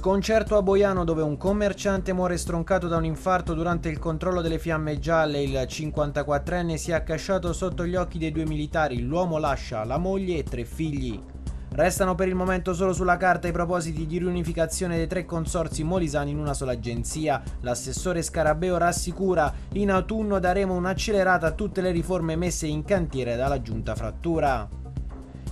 Sconcerto a Boiano dove un commerciante muore stroncato da un infarto durante il controllo delle fiamme gialle, il 54enne si è accasciato sotto gli occhi dei due militari, l'uomo lascia la moglie e tre figli. Restano per il momento solo sulla carta i propositi di riunificazione dei tre consorzi molisani in una sola agenzia. L'assessore Scarabeo rassicura, in autunno daremo un'accelerata a tutte le riforme messe in cantiere dalla giunta frattura.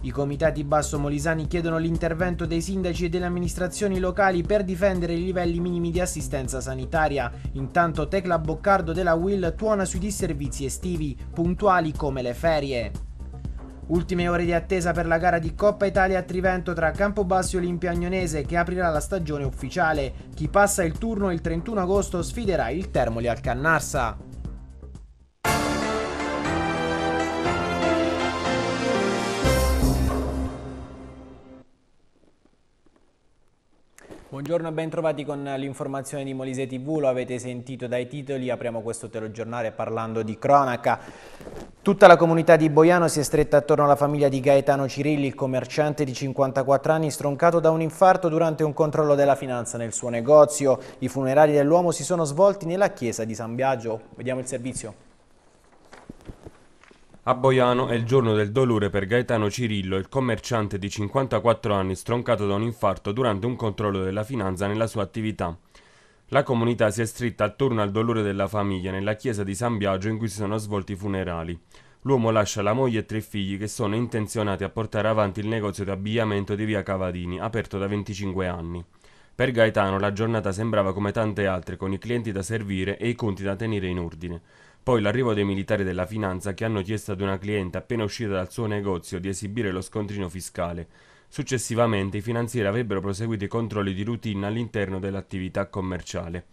I comitati basso-molisani chiedono l'intervento dei sindaci e delle amministrazioni locali per difendere i livelli minimi di assistenza sanitaria. Intanto Tecla Boccardo della Will tuona sui disservizi estivi, puntuali come le ferie. Ultime ore di attesa per la gara di Coppa Italia a Trivento tra Campobasso e Olimpia Agnonese che aprirà la stagione ufficiale. Chi passa il turno il 31 agosto sfiderà il Termoli al Cannarsa. Buongiorno e ben trovati con l'informazione di Molise TV, lo avete sentito dai titoli, apriamo questo telegiornale parlando di cronaca. Tutta la comunità di Boiano si è stretta attorno alla famiglia di Gaetano Cirilli, il commerciante di 54 anni stroncato da un infarto durante un controllo della finanza nel suo negozio. I funerali dell'uomo si sono svolti nella chiesa di San Biagio. Vediamo il servizio. A Boiano è il giorno del dolore per Gaetano Cirillo, il commerciante di 54 anni stroncato da un infarto durante un controllo della finanza nella sua attività. La comunità si è stretta attorno al dolore della famiglia nella chiesa di San Biagio in cui si sono svolti i funerali. L'uomo lascia la moglie e tre figli che sono intenzionati a portare avanti il negozio di abbigliamento di via Cavadini, aperto da 25 anni. Per Gaetano la giornata sembrava come tante altre, con i clienti da servire e i conti da tenere in ordine. Poi l'arrivo dei militari della finanza che hanno chiesto ad una cliente appena uscita dal suo negozio di esibire lo scontrino fiscale. Successivamente i finanzieri avrebbero proseguito i controlli di routine all'interno dell'attività commerciale.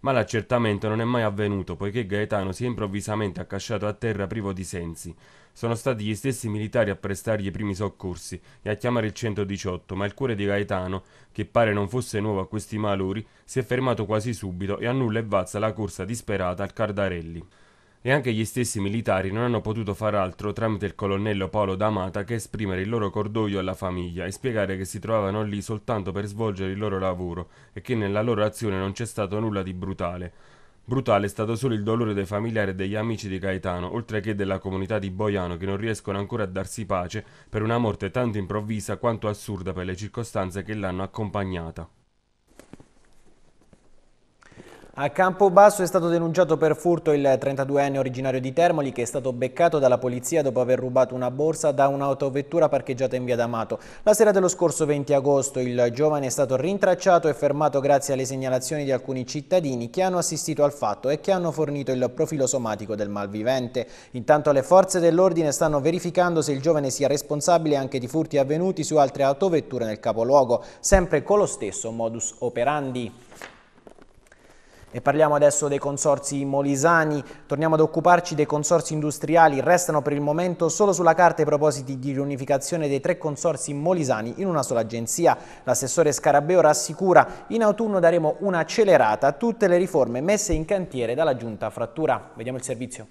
Ma l'accertamento non è mai avvenuto poiché Gaetano si è improvvisamente accasciato a terra privo di sensi. Sono stati gli stessi militari a prestargli i primi soccorsi e a chiamare il 118, ma il cuore di Gaetano, che pare non fosse nuovo a questi malori, si è fermato quasi subito e annulla e vazza la corsa disperata al Cardarelli e anche gli stessi militari non hanno potuto far altro tramite il colonnello Paolo D'Amata che esprimere il loro cordoglio alla famiglia e spiegare che si trovavano lì soltanto per svolgere il loro lavoro e che nella loro azione non c'è stato nulla di brutale. Brutale è stato solo il dolore dei familiari e degli amici di Gaetano, oltre che della comunità di Boiano che non riescono ancora a darsi pace per una morte tanto improvvisa quanto assurda per le circostanze che l'hanno accompagnata. A Campobasso è stato denunciato per furto il 32enne originario di Termoli che è stato beccato dalla polizia dopo aver rubato una borsa da un'autovettura parcheggiata in via D'Amato. La sera dello scorso 20 agosto il giovane è stato rintracciato e fermato grazie alle segnalazioni di alcuni cittadini che hanno assistito al fatto e che hanno fornito il profilo somatico del malvivente. Intanto le forze dell'ordine stanno verificando se il giovane sia responsabile anche di furti avvenuti su altre autovetture nel capoluogo, sempre con lo stesso modus operandi. E parliamo adesso dei consorzi molisani, torniamo ad occuparci dei consorzi industriali, restano per il momento solo sulla carta i propositi di riunificazione dei tre consorzi molisani in una sola agenzia. L'assessore Scarabeo rassicura, in autunno daremo un'accelerata a tutte le riforme messe in cantiere dalla giunta Frattura. Vediamo il servizio.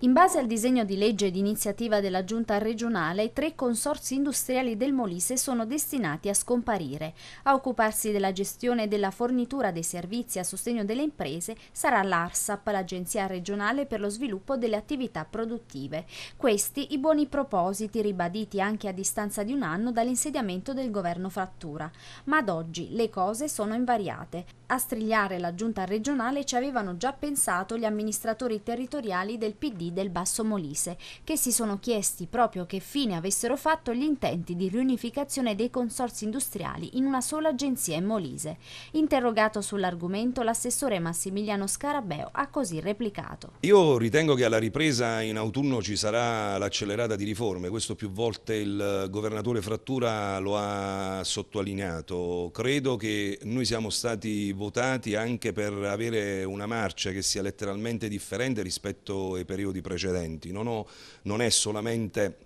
In base al disegno di legge d'iniziativa della Giunta regionale, i tre consorsi industriali del Molise sono destinati a scomparire. A occuparsi della gestione e della fornitura dei servizi a sostegno delle imprese sarà l'ARSAP, l'Agenzia regionale per lo sviluppo delle attività produttive. Questi i buoni propositi ribaditi anche a distanza di un anno dall'insediamento del governo Frattura. Ma ad oggi le cose sono invariate. A strigliare la Giunta regionale ci avevano già pensato gli amministratori territoriali del PD Molinari del Basso Molise, che si sono chiesti proprio che fine avessero fatto gli intenti di riunificazione dei consorzi industriali in una sola agenzia in Molise. Interrogato sull'argomento, l'assessore Massimiliano Scarabeo ha così replicato. Io ritengo che alla ripresa in autunno ci sarà l'accelerata di riforme, questo più volte il governatore Frattura lo ha sottolineato. Credo che noi siamo stati votati anche per avere una marcia che sia letteralmente differente rispetto ai periodi episodi precedenti, non, ho, non è solamente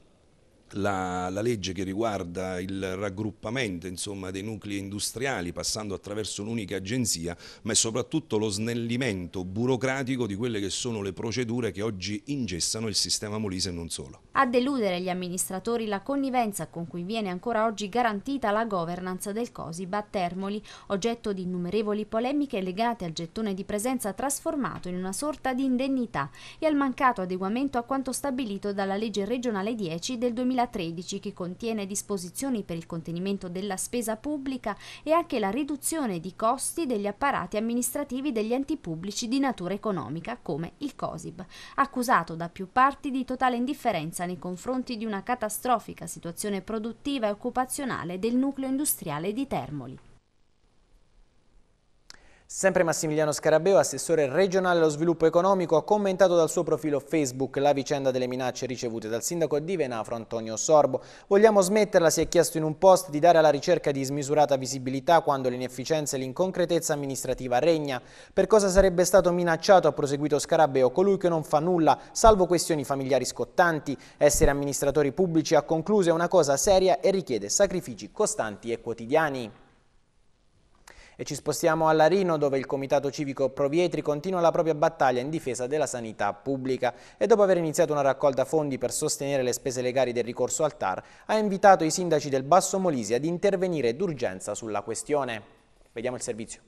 la, la, legge che riguarda il raggruppamento insomma, dei nuclei industriali passando attraverso un'unica agenzia, ma è soprattutto lo snellimento burocratico di quelle che sono le procedure che oggi ingessano il sistema Molise e non solo. A deludere gli amministratori la connivenza con cui viene ancora oggi garantita la governance del COSIBA a Termoli, oggetto di innumerevoli polemiche legate al gettone di presenza trasformato in una sorta di indennità e al mancato adeguamento a quanto stabilito dalla legge regionale 10 del 2020. 2013 che contiene disposizioni per il contenimento della spesa pubblica e anche la riduzione di costi degli apparati amministrativi degli enti pubblici di natura economica come il COSIB, accusato da più parti di totale indifferenza nei confronti di una catastrofica situazione produttiva e occupazionale del nucleo industriale di Termoli. Sempre Massimiliano Scarabeo, assessore regionale allo sviluppo economico, ha commentato dal suo profilo Facebook la vicenda delle minacce ricevute dal sindaco di Venafro Antonio Sorbo. Vogliamo smetterla, si è chiesto in un post, di dare alla ricerca di smisurata visibilità quando l'inefficienza e l'inconcretezza amministrativa regna. Per cosa sarebbe stato minacciato, ha proseguito Scarabeo, colui che non fa nulla, salvo questioni familiari scottanti. Essere amministratori pubblici, ha concluso, è una cosa seria e richiede sacrifici costanti e quotidiani. E ci spostiamo a Larino dove il Comitato Civico Provietri continua la propria battaglia in difesa della sanità pubblica e dopo aver iniziato una raccolta fondi per sostenere le spese legali del ricorso al TAR ha invitato i sindaci del Basso Molise ad intervenire d'urgenza sulla questione. Vediamo il servizio.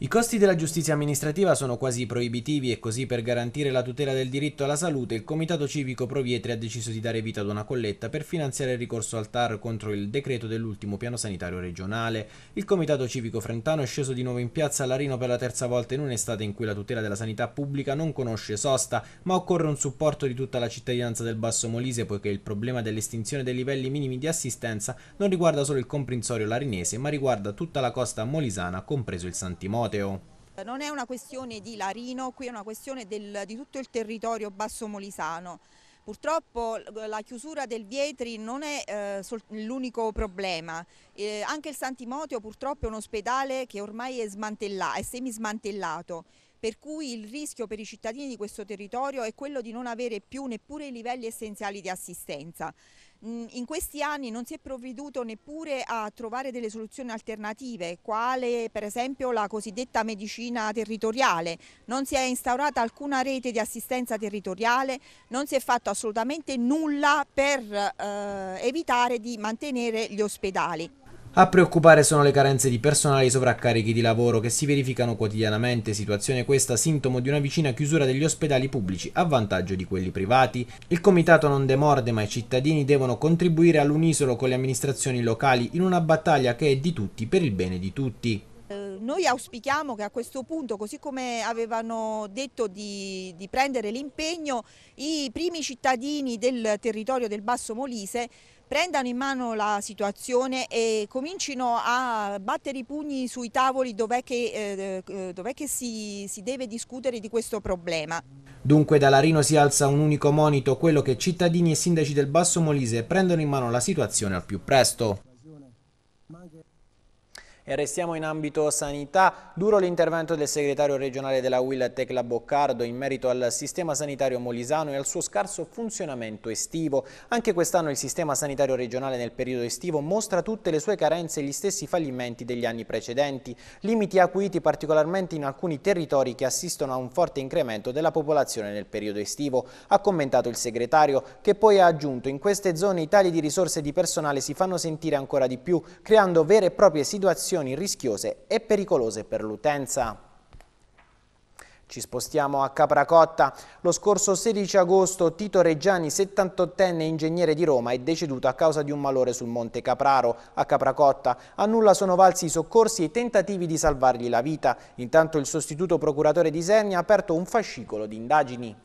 I costi della giustizia amministrativa sono quasi proibitivi e così per garantire la tutela del diritto alla salute il Comitato Civico Provietri ha deciso di dare vita ad una colletta per finanziare il ricorso al TAR contro il decreto dell'ultimo piano sanitario regionale. Il Comitato Civico Frentano è sceso di nuovo in piazza a Larino per la terza volta in un'estate in cui la tutela della sanità pubblica non conosce sosta, ma occorre un supporto di tutta la cittadinanza del Basso Molise poiché il problema dell'estinzione dei livelli minimi di assistenza non riguarda solo il comprensorio larinese ma riguarda tutta la costa molisana, compreso il Santimodo. Timoteo. Non è una questione di Larino, qui è una questione del, di tutto il territorio basso molisano. Purtroppo la chiusura del Vietri non è eh, l'unico problema, eh, anche il Santimotio purtroppo è un ospedale che ormai è, è semismantellato, per cui il rischio per i cittadini di questo territorio è quello di non avere più neppure i livelli essenziali di assistenza in questi anni non si è provveduto neppure a trovare delle soluzioni alternative, quale per esempio la cosiddetta medicina territoriale, non si è instaurata alcuna rete di assistenza territoriale, non si è fatto assolutamente nulla per eh, evitare di mantenere gli ospedali. A preoccupare sono le carenze di personale e i sovraccarichi di lavoro che si verificano quotidianamente, situazione questa sintomo di una vicina chiusura degli ospedali pubblici a vantaggio di quelli privati. Il comitato non demorde, ma i cittadini devono contribuire all'unisolo con le amministrazioni locali in una battaglia che è di tutti per il bene di tutti eh, noi auspichiamo che a questo punto, così come avevano detto di, di prendere l'impegno, i primi cittadini del territorio del Basso Molise prendano in mano la situazione e comincino a battere i pugni sui tavoli dov'è che, eh, eh dov che si, si deve discutere di questo problema. Dunque da Larino si alza un unico monito, quello che cittadini e sindaci del Basso Molise prendono in mano la situazione al più presto. E restiamo in ambito sanità, duro l'intervento del segretario regionale della UIL Tecla Boccardo in merito al sistema sanitario molisano e al suo scarso funzionamento estivo. Anche quest'anno il sistema sanitario regionale nel periodo estivo mostra tutte le sue carenze e gli stessi fallimenti degli anni precedenti, limiti acuiti particolarmente in alcuni territori che assistono a un forte incremento della popolazione nel periodo estivo, ha commentato il segretario, che poi ha aggiunto in queste zone i tagli di risorse di personale si fanno sentire ancora di più, creando vere e proprie situazioni azioni rischiose e pericolose per l'utenza. Ci spostiamo a Capracotta. Lo scorso 16 agosto Tito Reggiani, 78enne ingegnere di Roma, è deceduto a causa di un malore sul Monte Capraro, a Capracotta. A nulla sono valsi i soccorsi e i tentativi di salvargli la vita. Intanto il sostituto procuratore di Sernia ha aperto un fascicolo di indagini.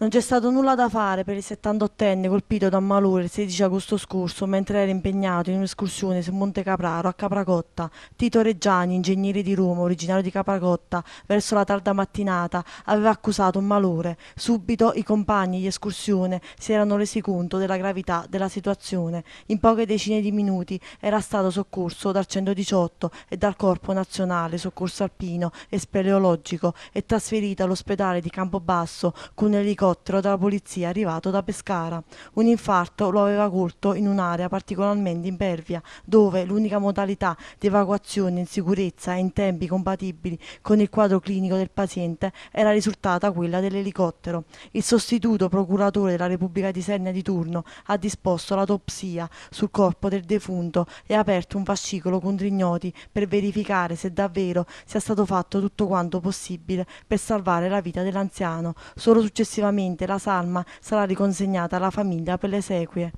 Non c'è stato nulla da fare per il 78enne colpito da malore il 16 agosto scorso mentre era impegnato in un'escursione su Monte Capraro a Capracotta. Tito Reggiani, ingegnere di Roma, originario di Capracotta, verso la tarda mattinata aveva accusato un malore. Subito i compagni di escursione si erano resi conto della gravità della situazione. In poche decine di minuti era stato soccorso dal 118 e dal Corpo Nazionale Soccorso Alpino e Speleologico e trasferito all'ospedale di Campobasso con un elicottero elicottero della polizia arrivato da Pescara. Un infarto lo aveva colto in un'area particolarmente impervia, dove l'unica modalità di evacuazione in sicurezza e in tempi compatibili con il quadro clinico del paziente era risultata quella dell'elicottero. Il sostituto procuratore della Repubblica di Sernia di turno ha disposto l'autopsia sul corpo del defunto e ha aperto un fascicolo con ignoti per verificare se davvero sia stato fatto tutto quanto possibile per salvare la vita dell'anziano. Solo successivamente prossimamente la salma sarà riconsegnata alla famiglia per le sequie.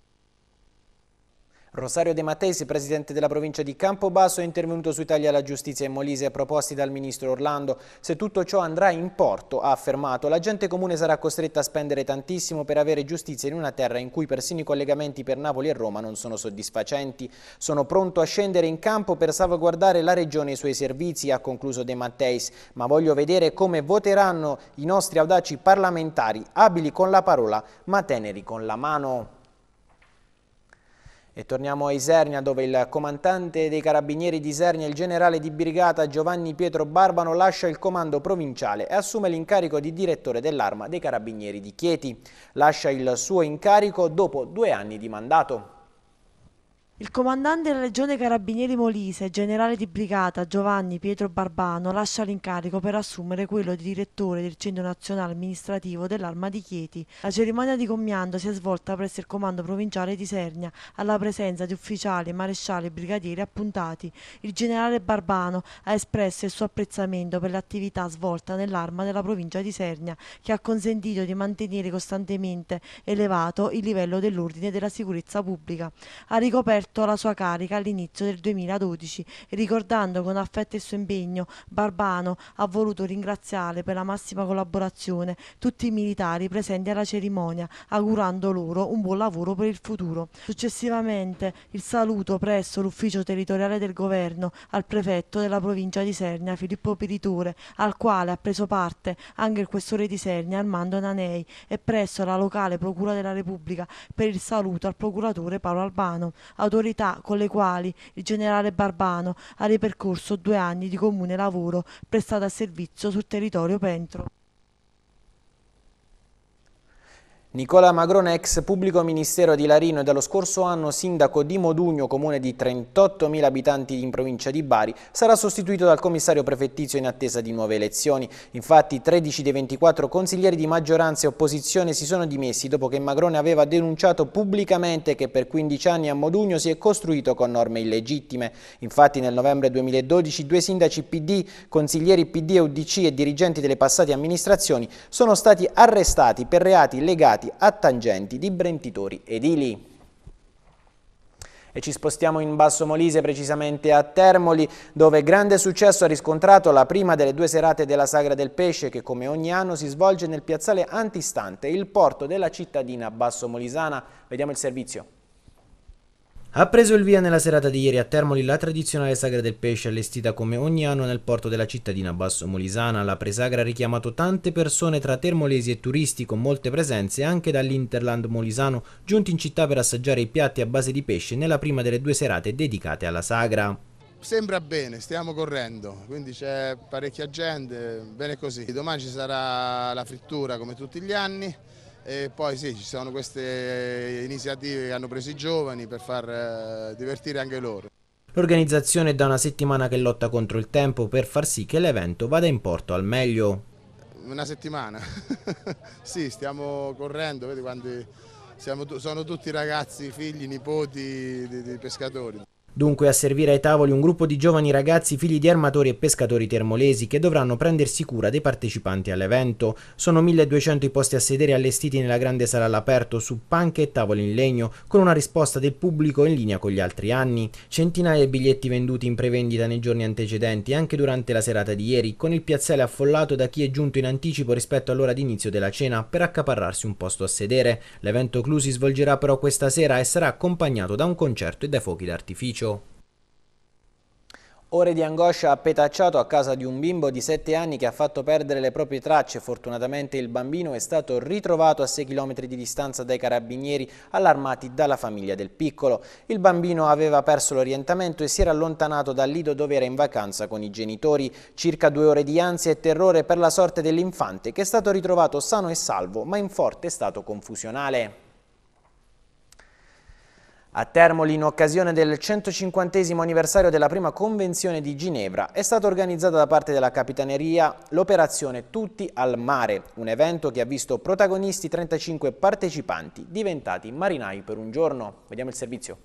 Rosario De Mattesi, presidente della provincia di Campobasso, è intervenuto su Italia alla giustizia in Molise proposti dal ministro Orlando. Se tutto ciò andrà in porto, ha affermato, la gente comune sarà costretta a spendere tantissimo per avere giustizia in una terra in cui persino i collegamenti per Napoli e Roma non sono soddisfacenti. Sono pronto a scendere in campo per salvaguardare la regione e i suoi servizi, ha concluso De Matteis, ma voglio vedere come voteranno i nostri audaci parlamentari, abili con la parola ma teneri con la mano. E torniamo a Isernia dove il comandante dei carabinieri di Isernia, il generale di brigata Giovanni Pietro Barbano, lascia il comando provinciale e assume l'incarico di direttore dell'arma dei carabinieri di Chieti. Lascia il suo incarico dopo due anni di mandato. Il comandante della Legione Carabinieri Molise, generale di brigata Giovanni Pietro Barbano, lascia l'incarico per assumere quello di direttore del Centro Nazionale Amministrativo dell'Arma di Chieti. La cerimonia di commiando si è svolta presso il comando provinciale di Sernia, alla presenza di ufficiali, maresciali e brigadieri appuntati. Il generale Barbano ha espresso il suo apprezzamento per l'attività svolta nell'Arma della provincia di Sernia, che ha consentito di mantenere costantemente elevato il livello dell'ordine e della sicurezza pubblica. Ha ricoperto desertò la sua carica all'inizio del 2012. Ricordando con affetto il suo impegno, Barbano ha voluto ringraziare per la massima collaborazione tutti i militari presenti alla cerimonia, augurando loro un buon lavoro per il futuro. Successivamente il saluto presso l'ufficio territoriale del governo al prefetto della provincia di Sernia, Filippo Piritore, al quale ha preso parte anche il questore di Sernia, Armando Nanei, e presso la locale Procura della Repubblica per il saluto al procuratore Paolo Albano, autorità autorità con le quali il generale Barbano ha ripercorso due anni di comune lavoro prestato a servizio sul territorio pentro. Nicola Magrone, ex pubblico ministero di Larino e dallo scorso anno sindaco di Modugno, comune di 38.000 abitanti in provincia di Bari, sarà sostituito dal commissario prefettizio in attesa di nuove elezioni. Infatti 13 dei 24 consiglieri di maggioranza e opposizione si sono dimessi dopo che Magrone aveva denunciato pubblicamente che per 15 anni a Modugno si è costruito con norme illegittime. Infatti nel novembre 2012 due sindaci PD, consiglieri PD e UDC e dirigenti delle passate amministrazioni sono stati arrestati per reati legati collegati a tangenti di brentitori edili. E ci spostiamo in Basso Molise, precisamente a Termoli, dove grande successo ha riscontrato la prima delle due serate della Sagra del Pesce, che come ogni anno si svolge nel piazzale antistante il porto della cittadina basso molisana. Vediamo il servizio. Ha preso il via nella serata di ieri a Termoli la tradizionale sagra del pesce allestita come ogni anno nel porto della cittadina basso molisana. La presagra ha richiamato tante persone tra termolesi e turisti con molte presenze anche dall'Interland molisano giunti in città per assaggiare i piatti a base di pesce nella prima delle due serate dedicate alla sagra. Sembra bene, stiamo correndo, quindi c'è parecchia gente, bene così. Domani ci sarà la frittura come tutti gli anni. E poi sì, ci sono queste iniziative che hanno preso i giovani per far eh, divertire anche loro. L'organizzazione è da una settimana che lotta contro il tempo per far sì che l'evento vada in porto al meglio. Una settimana, sì, stiamo correndo, vedi quanti, siamo, sono tutti ragazzi, figli, nipoti di, di pescatori. Dunque a servire ai tavoli un gruppo di giovani ragazzi figli di armatori e pescatori termolesi che dovranno prendersi cura dei partecipanti all'evento. Sono 1200 i posti a sedere allestiti nella grande sala all'aperto su panche e tavoli in legno, con una risposta del pubblico in linea con gli altri anni. Centinaia di biglietti venduti in prevendita nei giorni antecedenti anche durante la serata di ieri, con il piazzale affollato da chi è giunto in anticipo rispetto all'ora d'inizio della cena per accaparrarsi un posto a sedere. L'evento Clusi svolgerà però questa sera e sarà accompagnato da un concerto e dai fuochi d'artificio. Ore di angoscia a Petacciato a casa di un bimbo di 7 anni che ha fatto perdere le proprie tracce. Fortunatamente il bambino è stato ritrovato a 6 km di distanza dai carabinieri allarmati dalla famiglia del piccolo. Il bambino aveva perso l'orientamento e si era allontanato dal lido dove era in vacanza con i genitori. Circa due ore di ansia e terrore per la sorte dell'infante che è stato ritrovato sano e salvo ma in forte stato confusionale. A Termoli, in occasione del 150 anniversario della prima Convenzione di Ginevra, è stata organizzata da parte della Capitaneria l'operazione Tutti al mare, un evento che ha visto protagonisti 35 partecipanti diventati marinai per un giorno. Vediamo il servizio.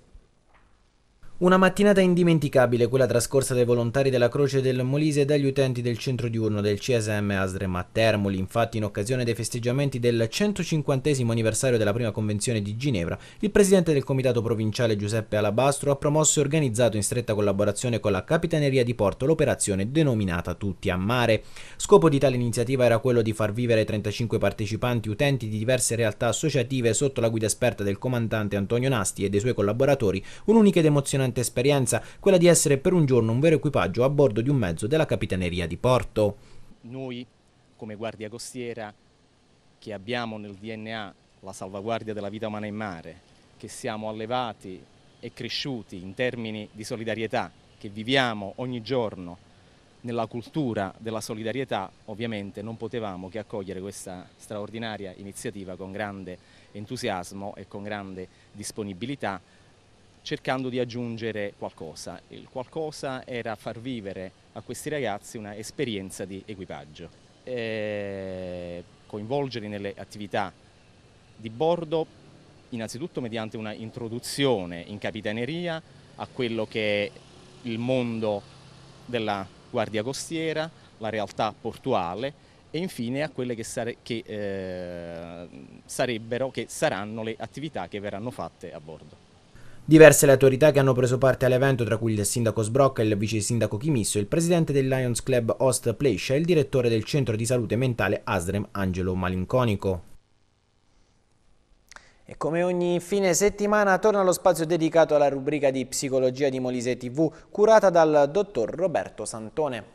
Una mattinata indimenticabile quella trascorsa dai volontari della Croce del Molise e dagli utenti del centro diurno del CSM Asrem a Termoli, infatti in occasione dei festeggiamenti del 150 anniversario della prima convenzione di Ginevra, il presidente del comitato provinciale Giuseppe Alabastro ha promosso e organizzato in stretta collaborazione con la Capitaneria di Porto l'operazione denominata Tutti a Mare. Scopo di tale iniziativa era quello di far vivere 35 partecipanti utenti di diverse realtà associative sotto la guida esperta del comandante Antonio Nasti e dei suoi collaboratori un'unica ed emozionante emozionante esperienza, quella di essere per un giorno un vero equipaggio a bordo di un mezzo della Capitaneria di Porto. Noi, come Guardia Costiera, che abbiamo nel DNA la salvaguardia della vita umana in mare, che siamo allevati e cresciuti in termini di solidarietà, che viviamo ogni giorno nella cultura della solidarietà, ovviamente non potevamo che accogliere questa straordinaria iniziativa con grande entusiasmo e con grande disponibilità cercando di aggiungere qualcosa. Il qualcosa era far vivere a questi ragazzi una esperienza di equipaggio, e eh, coinvolgerli nelle attività di bordo innanzitutto mediante una introduzione in capitaneria a quello che è il mondo della guardia costiera, la realtà portuale e infine a quelle che, sare che eh, sarebbero, che saranno le attività che verranno fatte a bordo. Diverse le autorità che hanno preso parte all'evento, tra cui il sindaco Sbrocca, il vice sindaco Chimisso, il presidente del Lions Club Host Plescia e il direttore del centro di salute mentale Asrem Angelo Malinconico. E come ogni fine settimana torna lo spazio dedicato alla rubrica di psicologia di Molise TV, curata dal dottor Roberto Santone.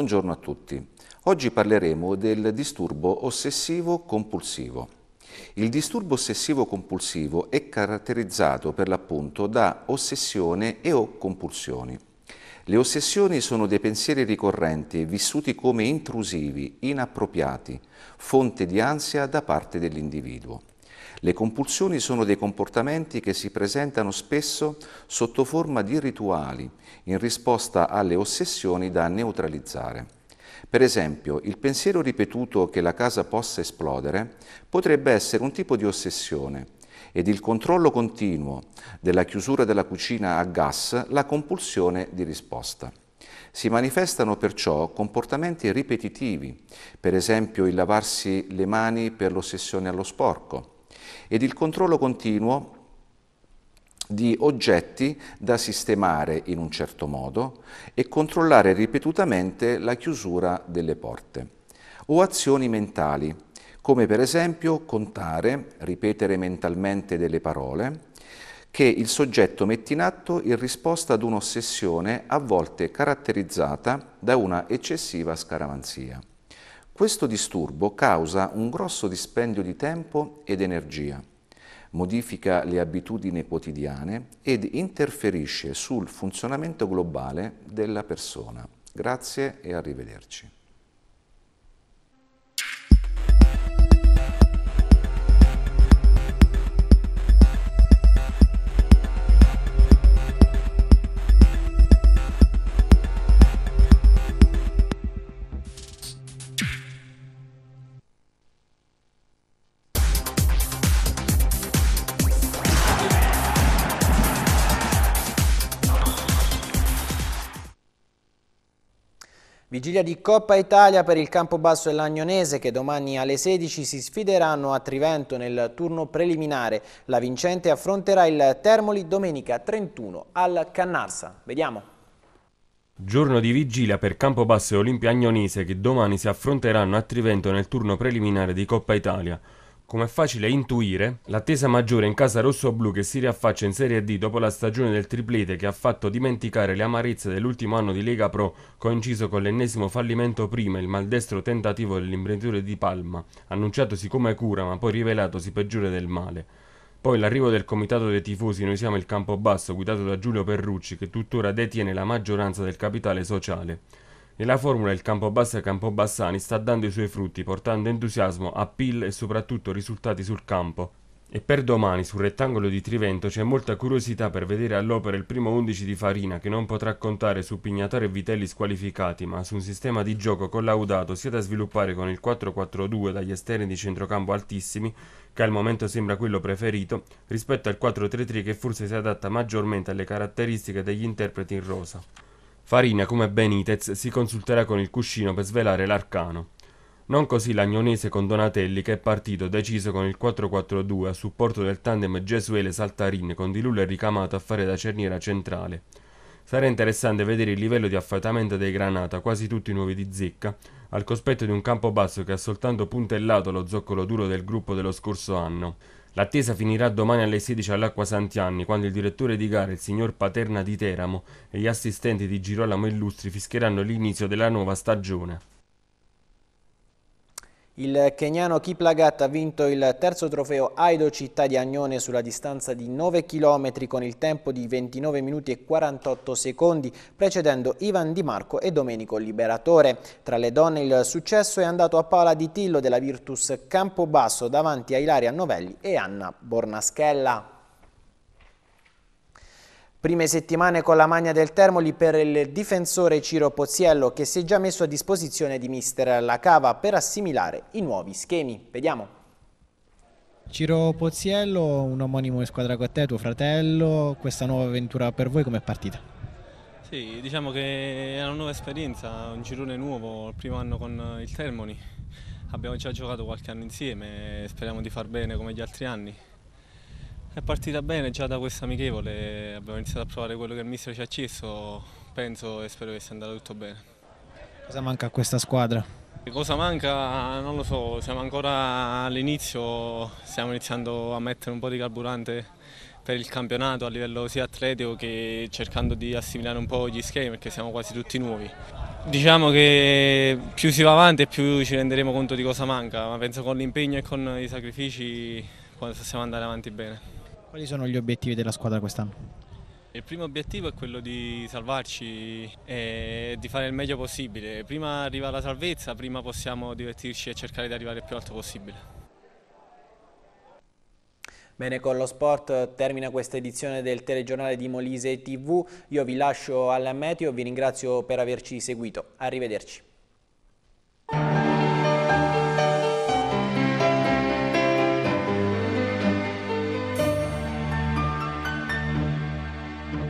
Buongiorno a tutti. Oggi parleremo del disturbo ossessivo-compulsivo. Il disturbo ossessivo-compulsivo è caratterizzato per l'appunto da ossessione e o compulsioni. Le ossessioni sono dei pensieri ricorrenti vissuti come intrusivi, inappropriati, fonte di ansia da parte dell'individuo. Le compulsioni sono dei comportamenti che si presentano spesso sotto forma di rituali, in risposta alle ossessioni da neutralizzare. Per esempio, il pensiero ripetuto che la casa possa esplodere potrebbe essere un tipo di ossessione ed il controllo continuo della chiusura della cucina a gas la compulsione di risposta. Si manifestano perciò comportamenti ripetitivi, per esempio il lavarsi le mani per l'ossessione allo sporco, ed il controllo continuo di oggetti da sistemare in un certo modo e controllare ripetutamente la chiusura delle porte, o azioni mentali, come per esempio contare, ripetere mentalmente delle parole, che il soggetto mette in atto in risposta ad un'ossessione a volte caratterizzata da una eccessiva scaramanzia. Questo disturbo causa un grosso dispendio di tempo ed energia, modifica le abitudini quotidiane ed interferisce sul funzionamento globale della persona. Grazie e arrivederci. Vigilia di Coppa Italia per il Campobasso e l'Agnonese che domani alle 16 si sfideranno a Trivento nel turno preliminare. La vincente affronterà il Termoli domenica 31 al Cannarsa. Vediamo. Giorno di vigilia per Campobasso e Olimpia Agnonese che domani si affronteranno a Trivento nel turno preliminare di Coppa Italia. Come è facile intuire, l'attesa maggiore in casa rossoblù che si riaffaccia in Serie D dopo la stagione del triplete che ha fatto dimenticare le amarezze dell'ultimo anno di Lega Pro, coinciso con l'ennesimo fallimento prima e il maldestro tentativo dell'imprenditore di Palma, annunciatosi come cura ma poi rivelatosi peggiore del male. Poi l'arrivo del comitato dei tifosi Noi siamo il Campobasso guidato da Giulio Perrucci che tuttora detiene la maggioranza del capitale sociale. Nella formula il Campobasso Campobassani sta dando i suoi frutti, portando entusiasmo, appeal e soprattutto risultati sul campo. E per domani sul rettangolo di Trivento c'è molta curiosità per vedere all'opera il primo 11 di Farina che non potrà contare su Pignataro e Vitelli squalificati, ma su un sistema di gioco collaudato sia da sviluppare con il 4-4-2 dagli esterni di centrocampo altissimi, che al momento sembra quello preferito, rispetto al 4-3-3 che forse si adatta maggiormente alle caratteristiche degli interpreti in rosa. Farina, come Benitez, si consulterà con il cuscino per svelare l'arcano. Non così l'Agnonese con Donatelli che è partito deciso con il 4-4-2 a supporto del tandem Gesuele Saltarin con Di Lullo ricamato a fare da cerniera centrale. Sarà interessante vedere il livello di affatamento dei Granata, quasi tutti nuovi di zecca, al cospetto di un campo basso che ha soltanto puntellato lo zoccolo duro del gruppo dello scorso anno. L'attesa finirà domani alle 16 all'Acqua Santianni, quando il direttore di gara, il signor Paterna di Teramo, e gli assistenti di Girolamo Illustri fischieranno l'inizio della nuova stagione. Il keniano Kiplagat ha vinto il terzo trofeo Aido Città di Agnone sulla distanza di 9 km con il tempo di 29 minuti e 48 secondi, precedendo Ivan Di Marco e Domenico Liberatore. Tra le donne il successo è andato a Paola Di Tillo della Virtus Campobasso davanti a Ilaria Novelli e Anna Bornaschella. Prime settimane con la magna del Termoli per il difensore Ciro Pozziello che si è già messo a disposizione di mister La Cava per assimilare i nuovi schemi. Vediamo. Ciro Pozziello, un omonimo in squadra con te, tuo fratello, questa nuova avventura per voi come è partita? Sì, diciamo che è una nuova esperienza, un girone nuovo, il primo anno con il Termoli, abbiamo già giocato qualche anno insieme, speriamo di far bene come gli altri anni. È partita bene già da questa amichevole, abbiamo iniziato a provare quello che il mister ci ha chiesto, penso e spero che sia andato tutto bene. Cosa manca a questa squadra? Cosa manca? Non lo so, siamo ancora all'inizio, stiamo iniziando a mettere un po' di carburante per il campionato a livello sia atletico che cercando di assimilare un po' gli schemi perché siamo quasi tutti nuovi. Diciamo che più si va avanti più ci renderemo conto di cosa manca, ma penso con l'impegno e con i sacrifici possiamo andare avanti bene. Quali sono gli obiettivi della squadra quest'anno? Il primo obiettivo è quello di salvarci e di fare il meglio possibile. Prima arriva la salvezza, prima possiamo divertirci e cercare di arrivare il più alto possibile. Bene, con lo sport termina questa edizione del telegiornale di Molise TV. Io vi lascio alla meteo, vi ringrazio per averci seguito. Arrivederci.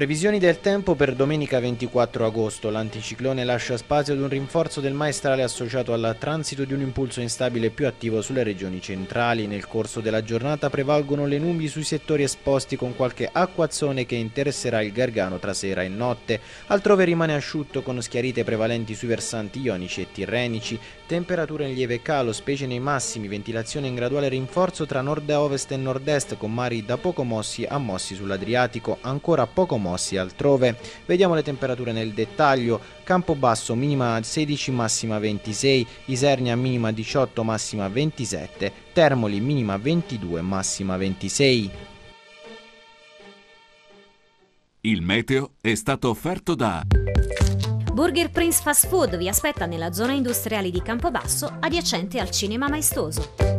Previsioni del tempo per domenica 24 agosto. L'anticiclone lascia spazio ad un rinforzo del maestrale associato al transito di un impulso instabile più attivo sulle regioni centrali. Nel corso della giornata prevalgono le nubi sui settori esposti con qualche acquazzone che interesserà il Gargano tra sera e notte. Altrove rimane asciutto con schiarite prevalenti sui versanti ionici e tirrenici. Temperature in lieve calo, specie nei massimi, ventilazione in graduale rinforzo tra nord-ovest e nord-est con mari da poco mossi a mossi sull'Adriatico, ancora poco mossi altrove. Vediamo le temperature nel dettaglio. Campobasso minima 16, massima 26, Isernia minima 18, massima 27, Termoli minima 22, massima 26. Il meteo è stato offerto da... Burger Prince Fast Food vi aspetta nella zona industriale di Campobasso adiacente al Cinema Maestoso.